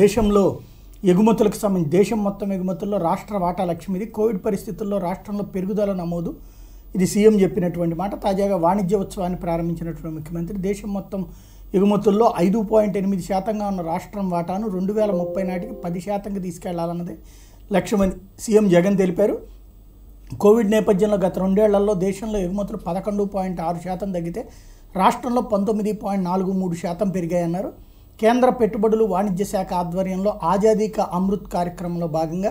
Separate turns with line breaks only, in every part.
దేశంలో ఎగుమతులకు సంబంధించి దేశం మొత్తం ఎగుమతుల్లో రాష్ట్ర వాటా లక్ష్యం ఇది కోవిడ్ పరిస్థితుల్లో రాష్ట్రంలో పెరుగుదల నమోదు ఇది సీఎం చెప్పినటువంటి మాట తాజాగా వాణిజ్య ఉత్సవాన్ని ప్రారంభించినటువంటి ముఖ్యమంత్రి దేశం మొత్తం ఎగుమతుల్లో ఐదు పాయింట్ ఎనిమిది శాతంగా ఉన్న రాష్ట్రం వాటాను రెండు వేల ముప్పై నాటికి పది శాతంగా తీసుకెళ్లాలన్నది లక్ష్యమని సీఎం జగన్ తెలిపారు కోవిడ్ నేపథ్యంలో గత రెండేళ్లలో దేశంలో ఎగుమతులు పదకొండు పాయింట్ ఆరు శాతం తగ్గితే రాష్ట్రంలో పంతొమ్మిది పాయింట్ నాలుగు మూడు శాతం పెరిగాయన్నారు కేంద్ర పెట్టుబడులు వాణిజ్య శాఖ ఆధ్వర్యంలో ఆజాదీక అమృత్ కార్యక్రమంలో భాగంగా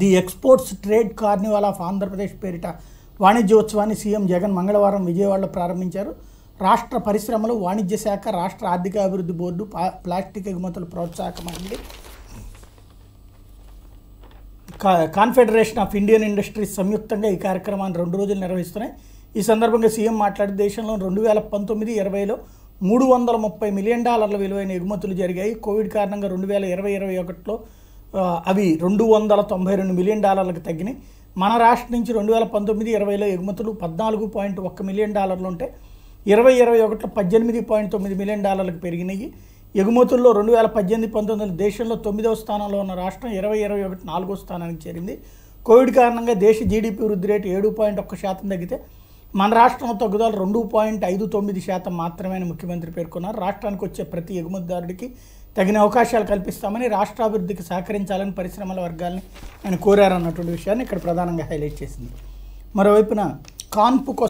the exports trade carnival of Andhra Pradesh పేరిట వాణిజ్యోత్సవాన్ని సీఎం జగన్ మంగళవారం విజయవాడలో ప్రారంభించారు రాష్ట్ర పరిశ్రమలు వాణిజ్య శాఖ రాష్ట్ర ఆర్థిక అభివృద్ధి బోర్డు ప్లాస్టిక్ ఎగుమతులు ప్రోత్సాహక మండలి కాన్ఫెడరేషన్ ఆఫ్ ఇండియన్ ఇండస్ట్రీస్ సంయుక్తంగా ఈ కార్యక్రమాన్ని రెండు రోజులు నిర్వహిస్తున్నాయి ఈ సందర్భంగా సీఎం మాట్లాడి దేశంలో రెండు వేల పంతొమ్మిది ఇరవైలో మూడు వందల ముప్పై మిలియన్ డాలర్ల విలువైన ఎగుమతులు జరిగాయి కోవిడ్ కారణంగా రెండు వేల ఇరవై ఇరవై ఒకటిలో అవి రెండు వందల తొంభై రెండు మిలియన్ డాలర్లకు తగ్గినాయి మన రాష్ట్రం నుంచి రెండు వేల పంతొమ్మిది ఇరవైలో ఎగుమతులు పద్నాలుగు పాయింట్ ఒక్క మిలియన్ డాలర్లు ఉంటే ఇరవై ఇరవై ఒకటిలో పద్దెనిమిది పాయింట్ తొమ్మిది మిలియన్ డాలర్లకు పెరిగినాయి ఎగుమతుల్లో రెండు వేల పద్దెనిమిది పంతొమ్మిది దేశంలో తొమ్మిదవ స్థానంలో ఉన్న రాష్ట్రం ఇరవై ఇరవై ఒకటి నాలుగో స్థానానికి చేరింది కోవిడ్ కారణంగా దేశ జీడిపి వృద్ధి రేటు ఏడు పాయింట్ ఒక్క శాతం తగ్గితే మన రాష్ట్రంలో తగ్గుదల రెండు పాయింట్ ఐదు తొమ్మిది శాతం మాత్రమే ముఖ్యమంత్రి పేర్కొన్నారు రాష్ట్రానికి వచ్చే ప్రతి ఎగుమతిదారుడికి తగిన అవకాశాలు కల్పిస్తామని రాష్ట్రాభివృద్ధికి సహకరించాలని పరిశ్రమల వర్గాల్ని ఆయన కోరారన్నటువంటి విషయాన్ని ఇక్కడ ప్రధానంగా హైలైట్ చేసింది మరోవైపున కాన్పు